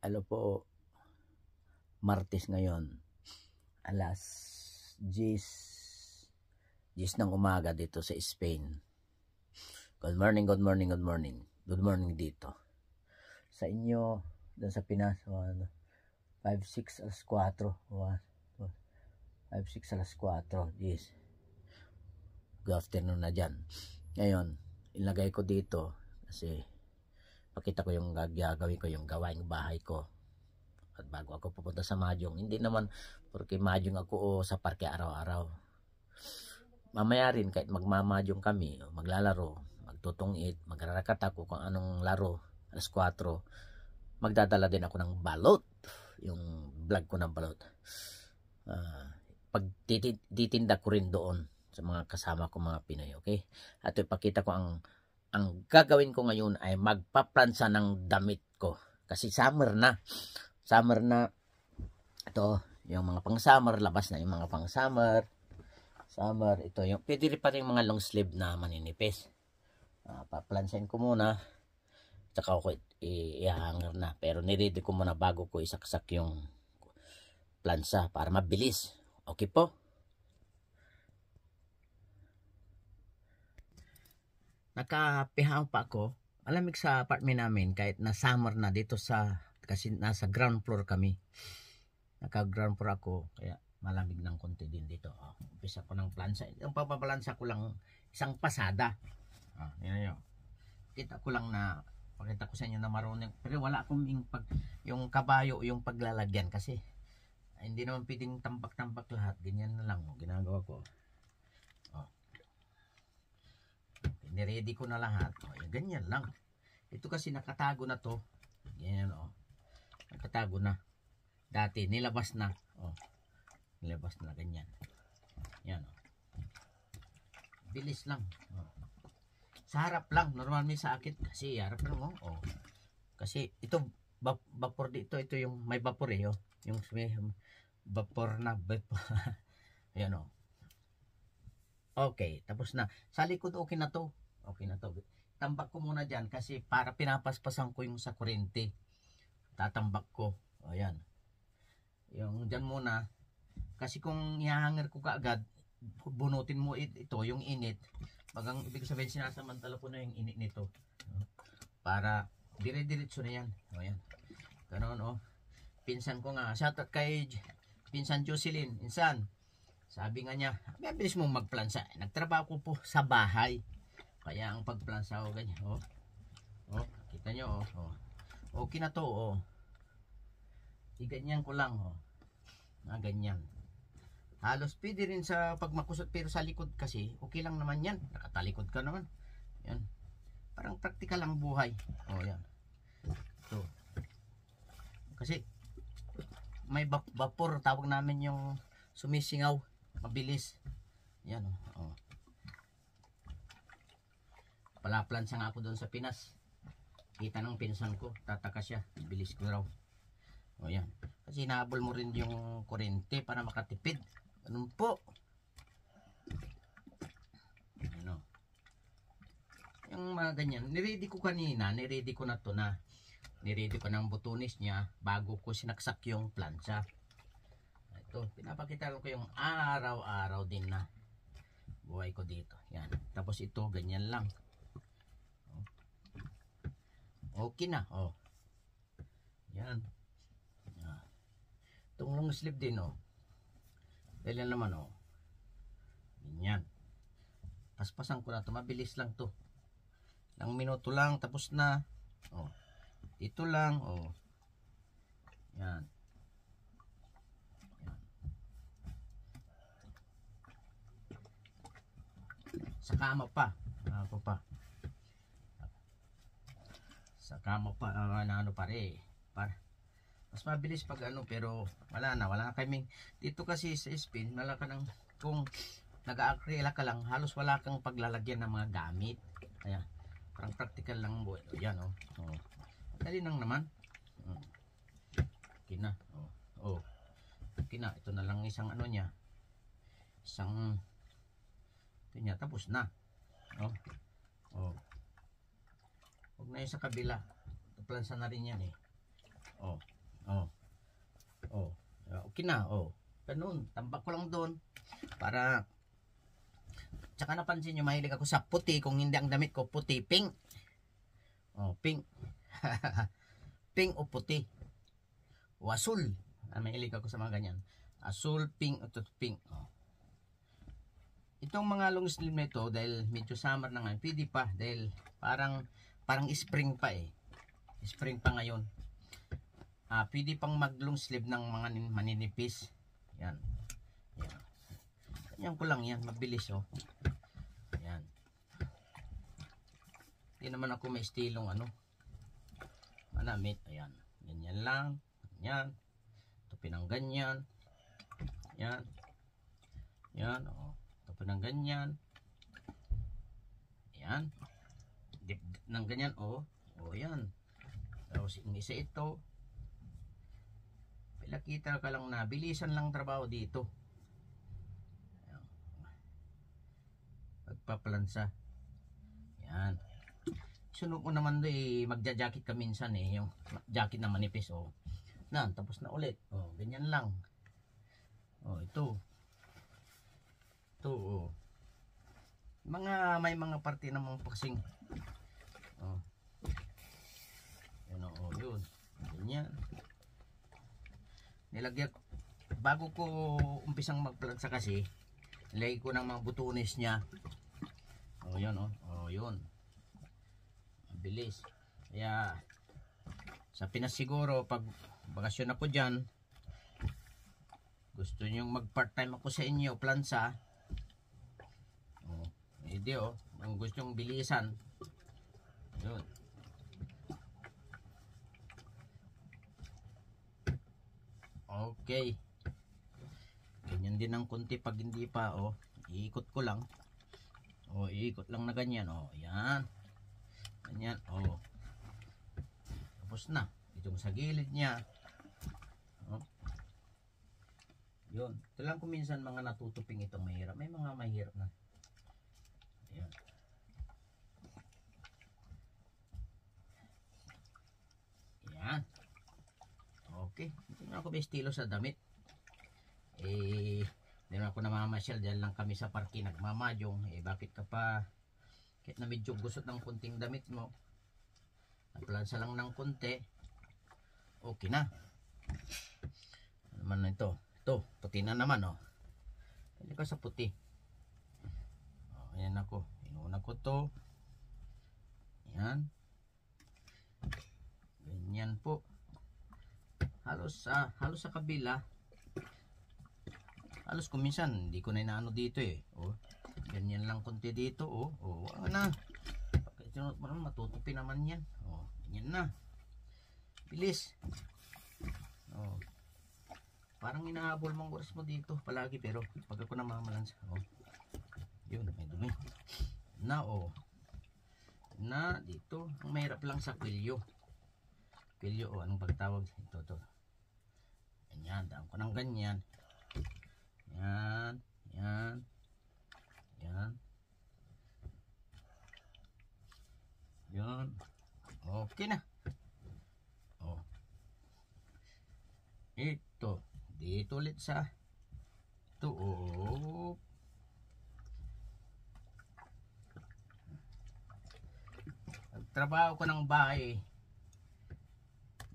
ano po Martes ngayon alas 10 10 ng umaga dito sa Spain good morning good morning good morning good morning dito sa inyo dun sa Pinas 5-6 alas 4 5-6 alas 4 yes good afternoon na dyan ngayon ilagay ko dito kasi ipakita ko yung gagawin ko, yung gawain bahay ko. At bago ako pupunta sa Mahjong, hindi naman porque Mahjong ako o sa parke araw-araw. Mamaya rin kahit magmamahjong kami, maglalaro, magtutungit, magrarakat ako kung anong laro, alas 4, magdadala din ako ng balot, yung vlog ko ng balot. Uh, ah, pagtitinda ko rin doon sa mga kasama ko mga Pinoy, okay? At ipakita ko ang ang gagawin ko ngayon ay magpaplansa ng damit ko. Kasi summer na. Summer na. Ito, yung mga pang summer. Labas na yung mga pang summer. Summer. Ito, yung, pwede rin pa rin mga long sleeve na maninipis. Uh, ah, paplansain ko muna. Tsaka ako i-hanger na. Pero niready ko muna bago ko isaksak yung plansa para mabilis. Okay po? nakapihaw pa ako. Malamig sa apartment namin kahit na summer na dito sa kasi nasa ground floor kami. Naka ground floor ako kaya malamig ng konti din dito. Oh, umpisa ko ng plansa. Yung papabalansa ko lang isang pasada. Oh, yun yun. Kita ko lang na pakita ko sa inyo na marunong pero wala akong yung, pag, yung kabayo yung paglalagyan kasi hindi naman pwedeng tambak-tambak lahat ganyan na lang ginagawa ko niready ko na lahat. O, yan, ganyan lang. Ito kasi nakatago na to. Ganyan o. Nakatago na. Dati, nilabas na. O, nilabas na ganyan. Yan o. Bilis lang. O. Sa harap lang. Normal may sakit. Kasi harap lang o. o. Kasi ito, vapor dito. Ito yung may vapor eh. O. Yung may vapor na. Vapor. Ayan o. Okay, tapos na. Sa likod okay na to. Okay na to. Tambak ko muna dyan kasi para pinapaspasan ko yung sa kurente. Tatambak ko. O yan. Yung dyan muna. Kasi kung ihahanger ko kaagad, bunutin mo ito, yung init. Bagang ibig sabihin sinasamantala ko na yung init nito. Para dire-diretso na yan. O yan. Ganun o. Oh. Pinsan ko nga. Shout out kay Pinsan Jocelyn. Insan. Sabi nga niya, ang bilis mong magplansa. Nagtrabaho ko po sa bahay kaya ang pagplansa ko ganyan oh. oh kita nyo oh. oh okay na to oh iganyan ko lang oh na ah, ganyan halos pwede rin sa pagmakusot pero sa likod kasi okay lang naman yan nakatalikod ka naman yan parang praktikal ang buhay oh yan so. kasi may vapor tawag namin yung sumisingaw mabilis yan oh, oh. Palaplansya nga ako doon sa Pinas. Kita ng pinsan ko, tataka siya, bilis ko raw. O yan. Kasi hinahabol mo rin yung kurente para makatipid. anong po. Ano. Yung mga ganyan, niready ko kanina, niready ko na to na niready ko ng butunis niya bago ko sinaksak yung plancha. Ito, pinapakita ko yung araw-araw din na buhay ko dito. Yan. Tapos ito, ganyan lang. Okay na. Oh. Yan. Ah. Itong long sleeve din oh. Dahil naman oh. Ganyan. Paspasan ko na to. Mabilis lang to. Lang minuto lang. Tapos na. Oh. Dito lang. Oh. Yan. Yan. Sa kama pa. Ako pa. Saka mo pa, uh, ano, pare, para, mas mabilis pag ano, pero wala na, wala na kaming, dito kasi sa spin, wala ka ng, kung nag-acryla ka lang, halos wala kang paglalagyan ng mga gamit. Ayan, parang practical lang mo. Ayan, eh. o. Oh. oh. Dali lang naman. Hmm. Oh. Okay na. Oh. oh. Okay na. Ito na lang isang ano niya. Isang ito niya. Tapos na. Oh. Oh. Huwag na yun sa kabila. Kaplansa na rin yan eh. Oh. Oh. Oh. Ah, okay na. Oh. Ganun. Tambak ko lang doon. Para Tsaka napansin nyo, mahilig ako sa puti. Kung hindi ang damit ko, puti. Pink. Oh, pink. pink o puti. O asul. Ah, mahilig ako sa mga ganyan. Asul, pink, o pink. Oh. Itong mga long sleeve na ito, dahil medyo summer na ngayon, pwede pa. Dahil parang parang spring pa eh spring pa ngayon ah, pwede pang mag long sleeve ng mga maninipis yan yan yan ko lang yan mabilis oh yan hindi naman ako may stilong ano manamit ayan ganyan lang ganyan tupin ng ganyan yan yan oh tupin ng ganyan yan ng ganyan oh oh yan tapos inisa ito pilakita ka lang na bilisan lang trabaho dito Ayan. pagpaplansa yan sunod ko naman do eh magja-jacket ka minsan eh yung jacket na manipis oh na tapos na ulit oh ganyan lang oh ito ito oh mga may mga parte naman kasing Oh. Ano oh, yun. Ganyan. Oh, Nilagyan, bago ko umpisang magplagsa kasi, nilagay ko ng mga butones niya. Oh, yun Oh. oh, yun. Mabilis. Kaya, sa Pinas siguro, pag bakasyon ako diyan, gusto nyo mag part time ako sa inyo, plansa, hindi oh, kung eh, oh. gustong bilisan, yun. Okay. Ganyan din ng konti pag hindi pa, oh. Iikot ko lang. Oh, iikot lang na ganyan, oh. Ayan. Ganyan, oh. Tapos na. Itong sa gilid niya. Oh. Yun. Ito lang minsan mga natutuping itong mahirap. May mga mahirap na. Ayan. Ayan. Okay. Ito na ako may estilo sa damit. Eh, hindi na ako namamasyal. Diyan lang kami sa parki nagmamadyong. Eh, bakit ka pa kahit na medyo gusot ng kunting damit mo naplansa lang ng konti okay na ano naman na ito ito puti na naman oh hindi ka sa puti oh, ayan ako inuna ko to ayan yan po. Halos sa uh, halos sa kabila halos kuminsan hindi ko na inaano dito eh. Oh. Ganyan lang konti dito oh. Oh, wala na. Pagkasunod mo naman matutupi naman 'yan. Oh, ganyan na. Bilis. Oh. Parang inahabol mong oras mo dito palagi pero pag ako namamalansa. Oh. Yun, may dumi. Na oh. Na dito, ang mahirap lang sa kwilyo pilyo o oh, anong pagtawag ito to ganyan daan ko ng ganyan yan yan yan yan okay na oh ito dito ulit sa ito tuop oh. trabaho ko ng bahay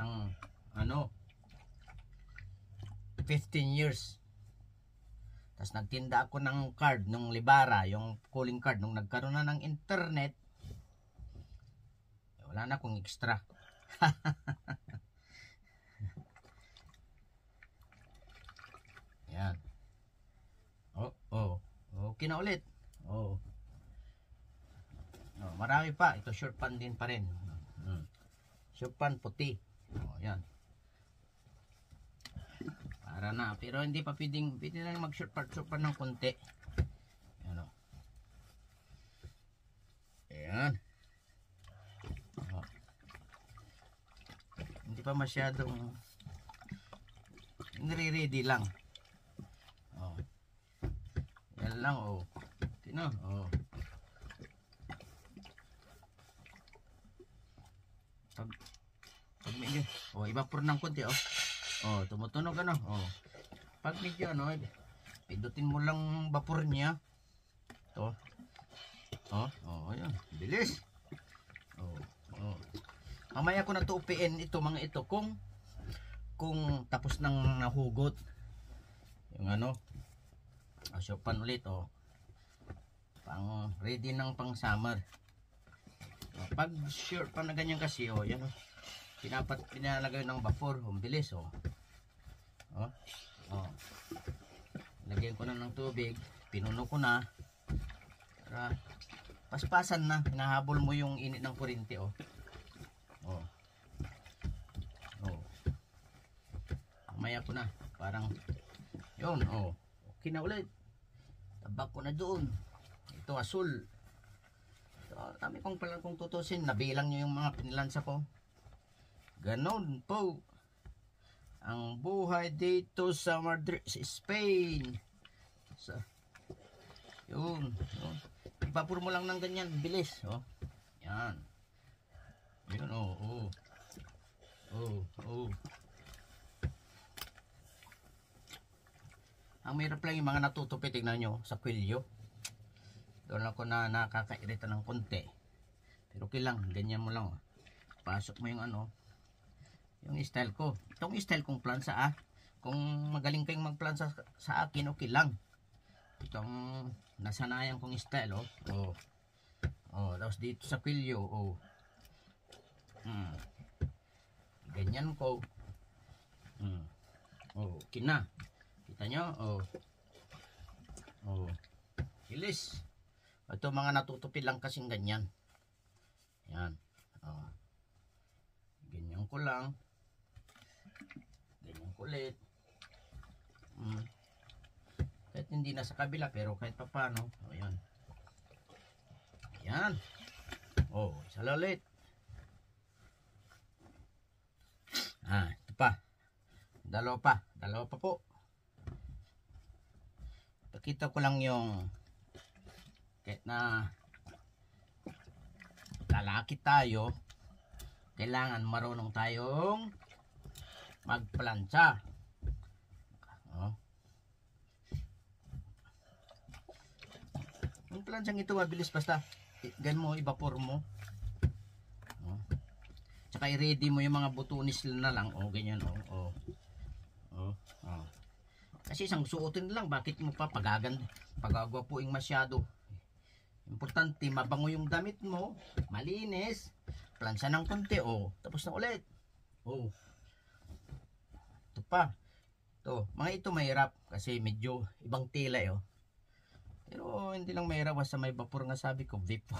ng ano 15 years tapos nagtinda ako ng card nung Libara yung calling card nung nagkaroon na ng internet eh, wala na akong extra yan oh oh okay na ulit oh no, oh, marami pa ito short pan din pa rin hmm. short pan puti Para na. Pero hindi pa pwedeng, pwede na mag-short part, short ng konti. Ano? Ayan o. Ayan. O. Hindi pa masyadong nire-ready lang. O. Oh. Yan lang o. Tino. O. Pag, pag medyo, o, oh, ibang pur ng konti o. Oh. Oh, tumutunog ano. Oh. Pag medyo ano, pindutin mo lang vapor niya. To. Oh, oh, ayan. Bilis. Oh, oh. Mamaya ko na to tuupiin ito mga ito kung kung tapos nang nahugot yung ano asyopan ulit oh pang ready ng pang summer oh, pag sure pa na ganyan kasi oh yan oh pinapat pinalagay ng vapor humbilis oh oh oh lagyan ko na ng tubig pinuno ko na para paspasan na pinahabol mo yung init ng kurinti oh oh oh Amaya ko na parang yun oh okay na ulit tabak ko na doon ito asul ito, dami kong palang kung tutusin nabilang niyo yung mga pinilansa ko Ganon po ang buhay dito sa Madrid, Spain. So, yun, yun. Ipapur mo lang ng ganyan, bilis, oh. Yan. Yun, oh, oh. Oh, oh. Ang mahirap lang yung mga natutupi, tignan nyo, sa kwilyo. Doon ako na nakakairita ng konti. Pero okay ganyan mo lang. Oh. Pasok mo yung ano, yung style ko itong style kong plansa ah kung magaling kayong magplansa sa akin okay lang itong nasanayan kong style oh oh, oh tapos dito sa pilyo oh hmm. ganyan ko hmm. oh kina kita nyo oh oh hilis ito mga natutupi lang kasing ganyan yan oh ganyan ko lang ulit. Mm. Kahit hindi na sa kabila pero kahit pa paano. O oh, yan. Yan. O, oh, isa ulit. Ah, ito pa. Dalawa pa. Dalawa pa po. Pakita ko lang yung kahit na lalaki tayo kailangan marunong tayong magplancha. Oh. Yung planchang ito mabilis basta gan mo ibapor mo. Oh. Tsaka i-ready mo yung mga butunis na lang. Oh, ganyan oh. Oh. Oh. oh. Kasi isang suotin lang, bakit mo pa pagagan, pagagwapuing masyado. Importante, mabango yung damit mo, malinis, plansa ng konti, oh, tapos na ulit. Oh pa. To, mga ito mahirap kasi medyo ibang tila 'yo. Eh, oh. Pero hindi lang mahirap basta may vapor nga sabi ko, vape po.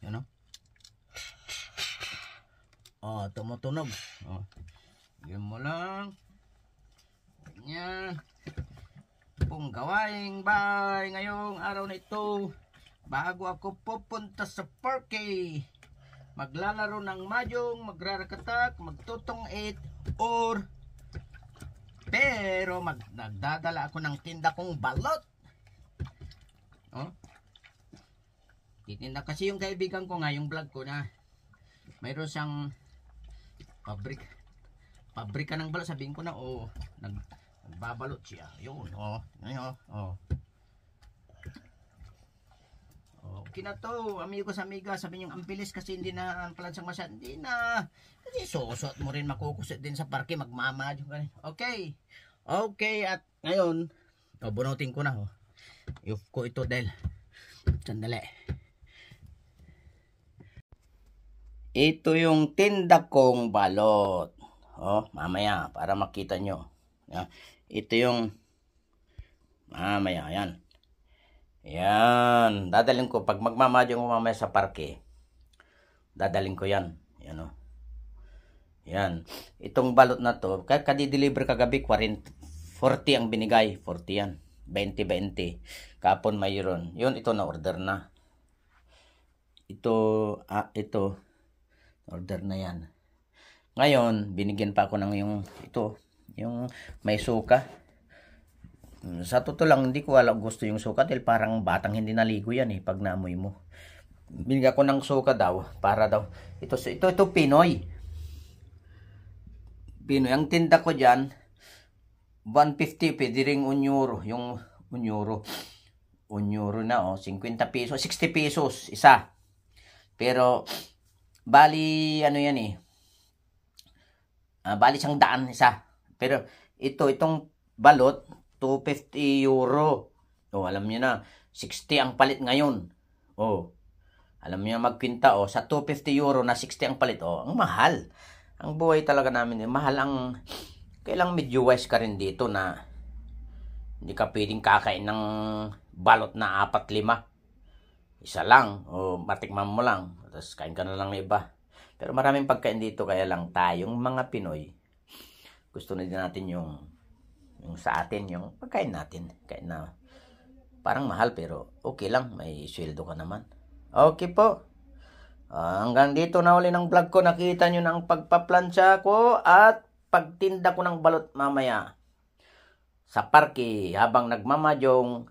yun you oh. know? Oh, tumutunog. Oh. Yun mo lang. Ganyan. Pong gawaing bay ngayong araw na ito. Bago ako pupunta sa parke. Maglalaro ng mayong, magrarakatak, magtutong 8 or pero magdadala ako ng tinda kong balot. Oh. Titinda kasi yung kaibigan ko nga, yung vlog ko na mayroon siyang pabrik pabrika ng balot. Sabihin ko na, oh, nag, nagbabalot siya. Yun, oh. Ngayon, oh. akin na to. Amigos, amiga, sabi niyo, ang bilis kasi hindi na ang palansang masya. Hindi na. Kasi susot mo rin, makukusot din sa parke, magmamadyo. Okay. Okay, at ngayon, oh, bunutin ko na. Oh. Iyup ko ito dahil, sandali. Ito yung tinda kong balot. Oh, mamaya, para makita nyo. Ah, ito yung, mamaya, Ayan. Yan. Dadalhin ko. Pag magmamadyo ko mamaya sa parke, dadalhin ko yan. Yan o. Oh. Yan. Itong balot na to, kadideliver kagabi, 40, 40 ang binigay. 40 yan. 20-20. Kapon mayroon. Yun, ito na order na. Ito, ah, ito. Order na yan. Ngayon, binigyan pa ako ng yung, ito, yung may suka. Sa totoo lang, hindi ko wala gusto yung suka dahil parang batang hindi naligo yan eh pag naamoy mo. Binigyan ko ng suka daw para daw. Ito, ito, ito Pinoy. Pinoy. Ang tinda ko dyan, 150 pwede ring 1 Yung unyuro. Unyuro na oh, 50 pesos, 60 pesos isa. Pero bali ano 'yan eh. Uh, bali siyang daan isa. Pero ito itong balot 250 euro. Oh, alam niyo na, 60 ang palit ngayon. Oh. alam niyo magkwinta, oh, sa 250 euro na 60 ang palit, oh. ang mahal. Ang buhay talaga namin, eh, mahal ang, kailang medyo wise ka rin dito na, hindi ka pwedeng kakain ng balot na apat lima. Isa lang, o oh, matikman mo lang, tapos kain ka na lang ng iba. Pero maraming pagkain dito, kaya lang tayong mga Pinoy, gusto na din natin yung yung sa atin, yung pagkain natin. Kain na parang mahal pero okay lang, may sweldo ka naman. Okay po. Uh, hanggang dito na uli ng vlog ko. Nakita nyo ng pagpaplansya ko at pagtinda ko ng balot mamaya. Sa parke habang nagmamadyong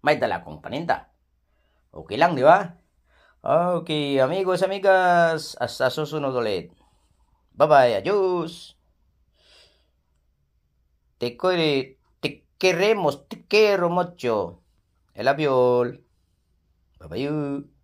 may dala kong paninda. Okay lang, di ba? Okay, amigos, amigas. Hasta susunod ulit. Bye-bye. Adios. Te, te queremos, te quiero mucho. El avión. Bye bye.